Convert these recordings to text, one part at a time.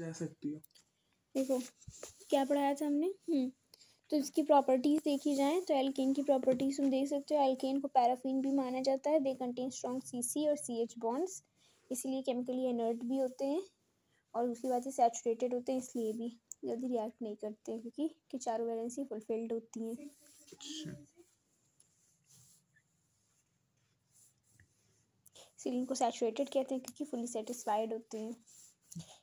जा सकती हो देखो क्या पढ़ाया था हमने हम्म, तो इसकी प्रॉपर्टीज़ देखी जाए तो एल्केन की प्रॉपर्टीज़ हम देख सकते हो एल्केन को पैराफिन भी माना जाता है दे कंटेन स्ट्रॉन्ग सीसी और सीएच बॉन्ड्स इसलिए केमिकली एनर्ट भी होते हैं और उसकी वजह से सैचुरेटेड होते हैं इसलिए भी जल्दी रिएक्ट नहीं करते क्योंकि कि चारों वैलेंसी फुलफिल्ड होती हैं इसलिए इनको सैचुरेटेड कहते हैं क्योंकि फुली सेटिस्फाइड होते हैं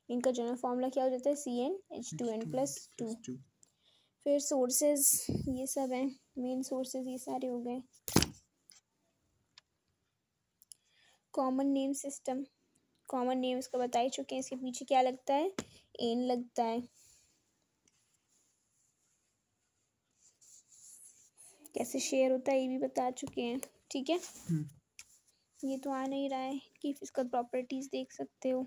इनका जनरल फॉर्मूला क्या हो जाता है C N H two N plus two फिर सोर्सेज ये सब हैं मेन सोर्सेज ये सारे हो गए common name system common name इसका बता ही चुके हैं इसके पीछे क्या लगता है एन लगता है कैसे शेयर होता है ये भी बता चुके हैं ठीक है हम्म. ये तो आ नहीं रहा है कि इसका प्रॉपर्टीज देख सकते हो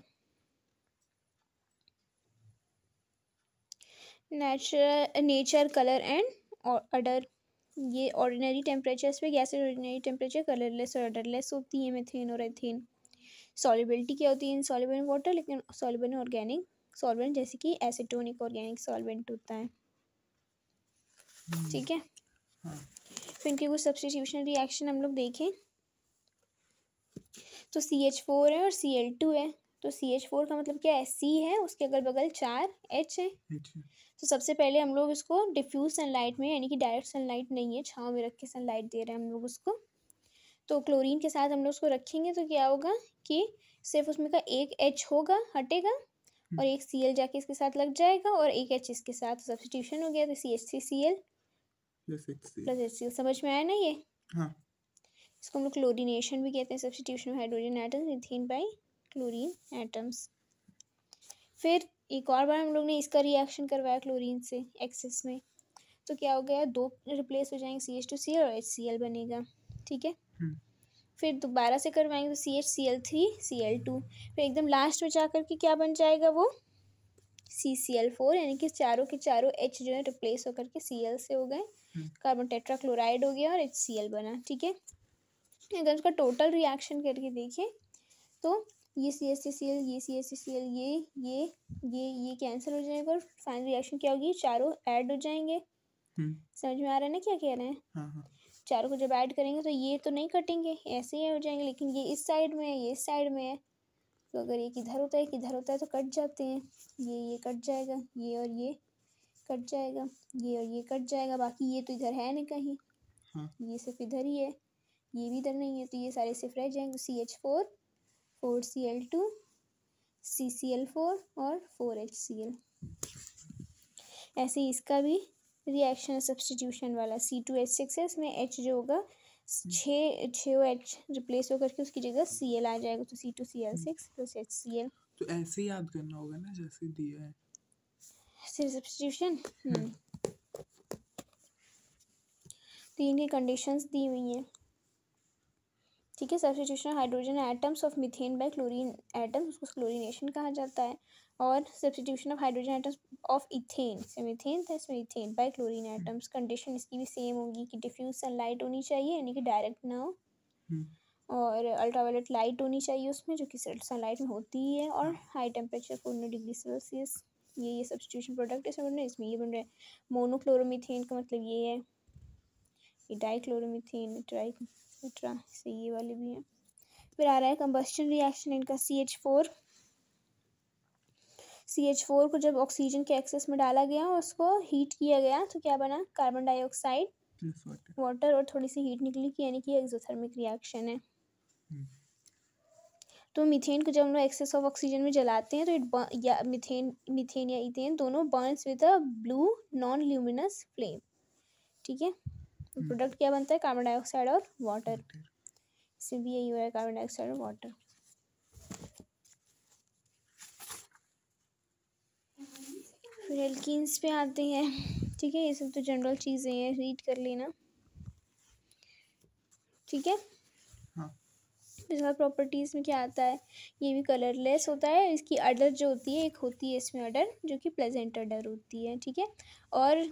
natural nature colour and odour ये ऑर्डिनरी टेम्परेचर्स पे गैसेज ऑर्डिनरी टेम्परेचर कलरलेस और अडरलेस होती है मेथेन और एथेन सॉलिबिलिटी क्या होती है इन सॉलिबल वाटर लेकिन सॉलिबल ऑर्गेनिक सॉल्वेंट जैसे कि एसिटोनिक ऑर्गेनिक सॉल्वेंट होता है हम्म। ठीक है हाँ। फिर इनके कुछ सब्सटीट्यूशन रिएक्शन हम लोग देखें तो सी एच फोर है और सी एल टू है तो सी एच फोर का मतलब क्या है सी है उसके अगल बगल चार एच है तो सबसे पहले हम लोग इसको डिफ्यूज सनलाइट में यानी कि डायरेक्ट सनलाइट नहीं है छाव में रख के सनलाइट दे रहे हैं हम लोग उसको तो क्लोरीन के साथ हम लोग उसको रखेंगे तो क्या होगा कि सिर्फ उसमें का एक एच होगा हटेगा हम्म। और एक सी एल जाके इसके साथ लग जाएगा और एक एच इसके साथ सब्सटीट्यूशन तो हो गया तो C H C C L plus H C L समझ में आया ना ये हाँ इसको हम लोग क्लोरीनेशन भी कहते हैं substitution hydrogen atom ethene by chlorine atoms फिर एक और बार हम लोग ने इसका रिएक्शन करवाया क्लोरीन से एक्सेस में तो क्या हो गया दो रिप्लेस हो जाएंगे C H two C L और एच सी एल बनेगा ठीक है हम्म। फिर दोबारा से करवाएंगे तो C H C L three C L two फिर एकदम लास्ट में जा कर के क्या बन जाएगा वो सी सी एल फोर यानी कि चारों के चारों एच जो है रिप्लेस होकर के सी एल से हो गए कार्बन टेट्रा क्लोराइड हो गया और एच सी एल बना ठीक है अगर उसका टोटल रिएक्शन करके देखिए तो ये C S C C L ये C S C C L ये ये ये ये कैंसिल हो जाएगा और फाइनल रिएक्शन क्या होगी चारों ऐड हो जाएंगे समझ में आ रहा है ना क्या कह रहे हैं चारों को जब ऐड करेंगे तो ये तो नहीं कटेंगे ऐसे ही हो जाएंगे लेकिन ये इस साइड में है ये इस साइड में है तो अगर एक इधर होता है एक इधर होता है तो कट जाते हैं ये ये कट जाएगा ये और ये कट जाएगा ये और ये कट जाएगा बाकी ये तो इधर है ना कहीं ये सिर्फ इधर ही है ये भी इधर नहीं है तो ये सारे सिर्फ रह जाएंगे C H four four C L two C C L four और फोर एच सी एल ऐसे इसका भी रिएक्शन सब्सटीट्यूशन वाला सी टू एच सिक्स है इसमें एच जो होगा छः छः ओ एच रिप्लेस होकर के उसकी जगह सी एल आ जाएगा तो C two C L six plus H C L तो ऐसे ही याद करना होगा ना जैसे दिया है सब्सटीट्यूशन हम्म। हम्म। तीन की कंडीशंस दी हुई हैं ठीक है substitution hydrogen atoms of methane by chlorine atoms उसको क्लोरीनेशन कहा जाता है और substitution of hydrogen atoms of ethane से मिथेन था इसमें ethane by chlorine atoms condition इसकी भी सेम होगी कि डिफ्यूज सनलाइट होनी चाहिए यानी कि डायरेक्ट ना हो हम्म। और अल्ट्रावायलेट लाइट होनी चाहिए उसमें जो कि सनलाइट में होती ही है और high temperature four degree Celsius ये ये सब्सटीट्यूशन प्रोडक्ट इसमें बन रहे इसमें ये बन रहा है मोनोक्लोरोमिथेन का मतलब ये है ये डाई क्लोरोमिथेन ट्राई एक्सेट्रा से ये वाले भी हैं फिर आ रहा है कंबस्टन रिएक्शन इनका C H four C H four को जब ऑक्सीजन के एक्सेस में डाला गया और उसको हीट किया गया तो क्या बना कार्बन डाइऑक्साइड वाटर और थोड़ी सी हीट निकली कि यानी कि एक्सोथर्मिक रिएक्शन है hmm. तो मीथेन को जब हम लोग एक्सेस ऑफ ऑक्सीजन में जलाते हैं तो इट या मीथेन मीथेन या इथेन दोनों burns with a blue non luminous flame ठीक है हम्म। प्रोडक्ट क्या बनता है कार्बन डाइऑक्साइड और वाटर इससे भी यही हो रहा है कार्बन डाइऑक्साइड और वाटर फिर एल्किन्स पे आते हैं ठीक है ये सब तो जनरल चीज़ें हैं रीड कर लेना ठीक है हाँ। इसका प्रॉपर्टीज़ में क्या आता है ये भी कलरलेस होता है इसकी अडर जो होती है एक होती है इसमें अडर जो कि प्लेजेंट अडर होती है ठीक है और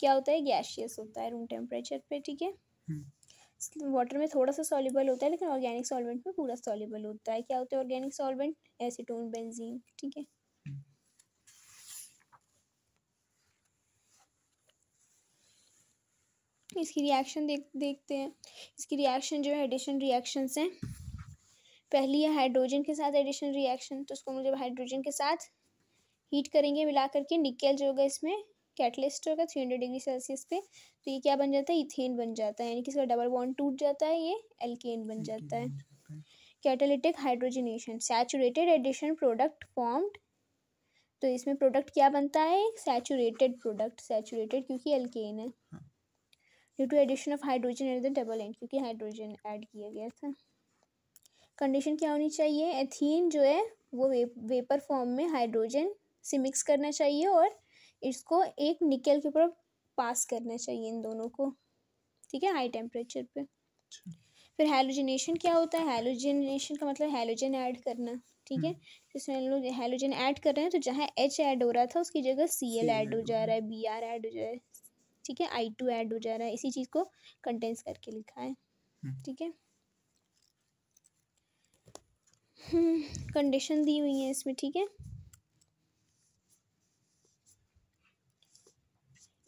क्या होता है गैशियस होता है रूम टेम्परेचर पे ठीक है वाटर हम्म। में थोड़ा सा सॉल्यूबल होता है लेकिन ऑर्गेनिक सॉल्वेंट में पूरा सॉल्यूबल होता है क्या होता है ऑर्गेनिक सॉल्वेंट एसीटोन बेंजीन ठीक है इसकी रिएक्शन देख देखते हैं इसकी रिएक्शन जो है एडिशन रिएक्शन है पहली है हाइड्रोजन के साथ एडिशन रिएक्शन तो उसको मुझे हाइड्रोजन के साथ हीट करेंगे मिला करके निकल जो होगा इसमें कैटलिस्ट होगा थ्री हंड्रेड डिग्री सेल्सियस पे तो ये क्या बन जाता है इथेन बन जाता है यानी कि इसका डबल बॉन्ड टूट जाता है ये एल्केन बन जाता है catalytic hydrogenation saturated addition product formed तो इसमें प्रोडक्ट क्या बनता है सैचुरेटेड प्रोडक्ट सैचुरेटेड क्योंकि एल्केन है due to addition of hydrogen at the double end क्योंकि हाइड्रोजन ऐड किया गया था कंडीशन क्या होनी चाहिए एथीन जो है वो वे, वेपर फॉर्म में हाइड्रोजन से मिक्स करना चाहिए और इसको एक निकल के ऊपर पास करना चाहिए इन दोनों को ठीक है हाई टेम्परेचर पे अच्छा। फिर हेलोजिनेशन क्या होता है हेलोजिनेशन का मतलब हेलोजन ऐड करना ठीक है इसमें हम्म। लोग हेलोजन ऐड कर रहे हैं तो जहाँ एच ऐड हो रहा था उसकी जगह सी एल ऐड हो जा रहा है बी आर ऐड हो जा रहा है ठीक है आई टू ऐड हो जा रहा है इसी चीज़ को कंटेंस करके लिखा है हम्म। ठीक है कंडीशन हम्म, दी हुई है इसमें ठीक है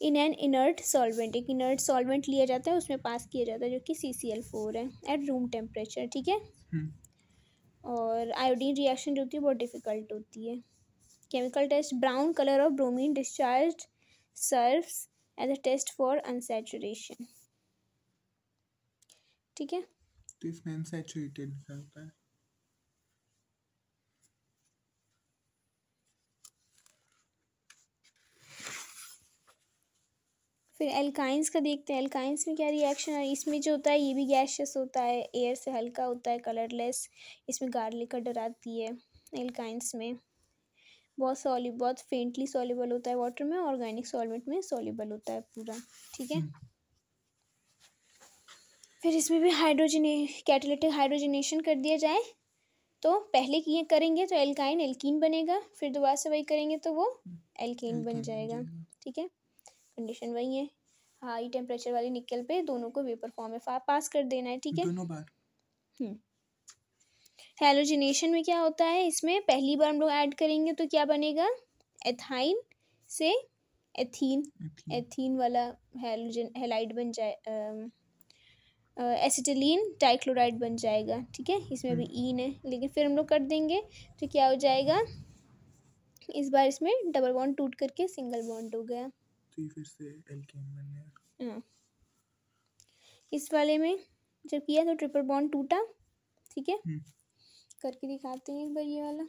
इन एन इनर्ट सॉल्वेंट एक इनर्ट सॉल्वेंट लिया जाता है उसमें पास किया जाता है जो कि सी सी एल फोर है एट रूम टेम्परेचर ठीक है हम्म। और आयोडीन रिएक्शन जो होती है बहुत डिफ़िकल्ट होती है chemical test brown colour of bromine discharge serve as a test for unsaturation ठीक है तो इसमें अनसेचुरेटेड निकलता है फिर एल्काइंस का देखते हैं एल्काइंस में क्या रिएक्शन है इसमें जो होता है ये भी गैशियस होता है एयर से हल्का होता है कलरलेस इसमें गार्लिक डर आती है एल्काइंस में बहुत सॉलि बहुत फेंटली सॉलिबल होता है वाटर में ऑर्गेनिक सॉल्वेंट में सॉलिबल होता है पूरा ठीक है फिर इसमें भी हाइड्रोजने कैटलेटिक हाइड्रोजनेशन कर दिया जाए तो पहले ये करेंगे तो एल्काइन एल्कीन बनेगा फिर दोबारा से वही करेंगे तो वो एल्केन बन जाएगा ठीक है कंडीशन वही है हाई टेम्परेचर वाली निकल पे दोनों को वेपर फॉर्म में पास कर देना है ठीक है दोनों बार हेलोजिनेशन हम्म। में क्या होता है इसमें पहली बार हम लोग ऐड करेंगे तो क्या बनेगा एथाइन से एथीन एथीन वाला हेलोजन हेलाइड बन जाए एसिटिलीन डाइक्लोराइड बन जाएगा ठीक है इसमें अभी ईन हम्म। e है लेकिन फिर हम लोग कर देंगे तो क्या हो जाएगा इस बार इसमें डबल बॉन्ड टूट करके सिंगल बॉन्ड हो गया फिर से एल्केन हाँ। इस वाले में जब किया तो ट्रिपल बॉन्ड टूटा ठीक है हम्म। करके दिखाते हैं एक बार ये वाला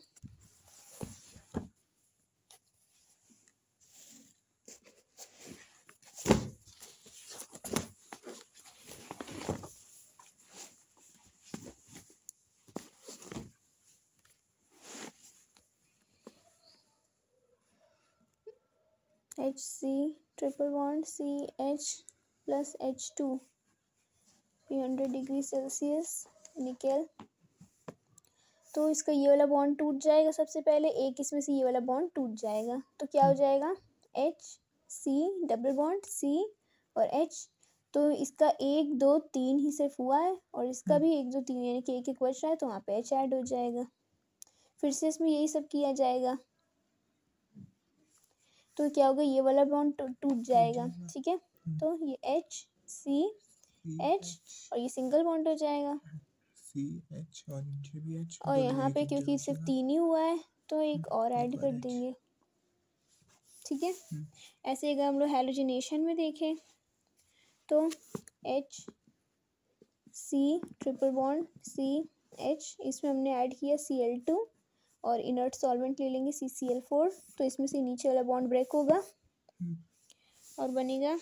H C triple bond C H plus H two three hundred degree Celsius nickel तो इसका ये वाला बॉन्ड टूट जाएगा सबसे पहले एक इसमें से ये वाला बॉन्ड टूट जाएगा तो क्या हो जाएगा H C double bond C और एच तो इसका एक दो तीन ही सिर्फ हुआ है और इसका भी एक दो तीन यानी कि एक एक बच रहा है तो वहाँ पे एच ऐड हो जाएगा फिर से इसमें यही सब किया जाएगा तो क्या होगा ये वाला बॉन्ड टूट जाएगा ठीक है हम्म। तो ये एच सी एच और ये सिंगल बॉन्ड हो जाएगा और भी और यहाँ पे क्योंकि सिर्फ तीन ही हुआ है तो हम्म, एक और ऐड कर देंगे ठीक है हम्म। ऐसे अगर हम लोग हेलोजिनेशन में देखें तो H C triple bond C H इसमें हमने ऐड किया सी एल टू और इनर्ट सॉल्वेंट ले लेंगे सी सी एल फोर तो इसमें से नीचे वाला बॉन्ड ब्रेक होगा हम्म। और बनेगा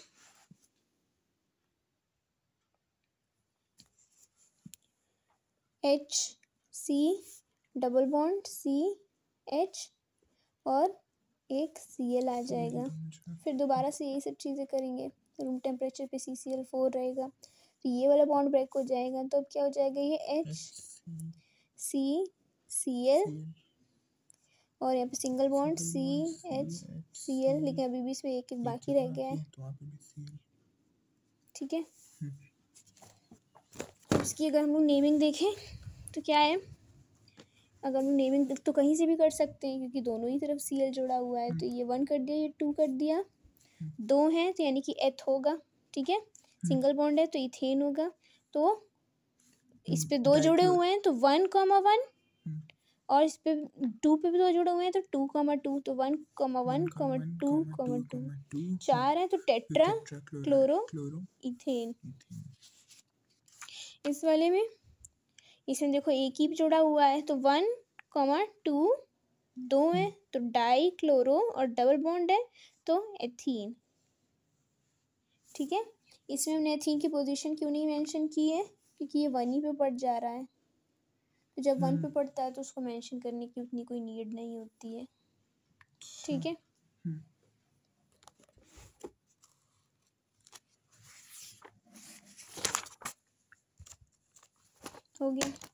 H C double bond C H और एक सी एल आ जाएगा अच्छा। फिर दोबारा से यही सब चीज़ें करेंगे रूम टेम्परेचर पे सी सी एल फोर रहेगा तो ये वाला बॉन्ड ब्रेक हो जाएगा तो अब क्या हो जाएगा ये एच सी सी एल और यहाँ पे single bond C H C L लेकिन अभी भी इसमें एक एक बाकी रह गया है तो ठीक है हम्म। इसकी अगर हम लोग नेमिंग देखें तो क्या है अगर हम नेमिंग तो कहीं से भी कर सकते हैं क्योंकि दोनों ही तरफ सी एल जुड़ा हुआ है तो हम्म। ये वन कर दिया ये टू कर दिया हम्म। दो हैं तो यानी कि एथ होगा ठीक है सिंगल बॉन्ड है तो इथेन होगा तो इस पर दो जुड़े हुए हैं तो वन कॉमा वन और इस पे टू पे भी दो जुड़े हुए हैं तो टू कॉमा टू तो one comma one comma two comma two तो चार है तो, तो टेट्रा क्लोरो इथेन इस वाले में इसमें देखो एक ही जुड़ा हुआ है तो वन कॉमा टू दो हम्म। है तो डाई क्लोरो और डबल बॉन्ड है तो एथीन ठीक है इसमें हमने एथीन की पोजीशन क्यों नहीं मेंशन की है क्योंकि ये वन ही पे पड़ जा रहा है जब वन पे हम्म। पढ़ता है तो उसको मेंशन करने की उतनी कोई नीड नहीं होती है अच्छा। ठीक है हम्म। हो गया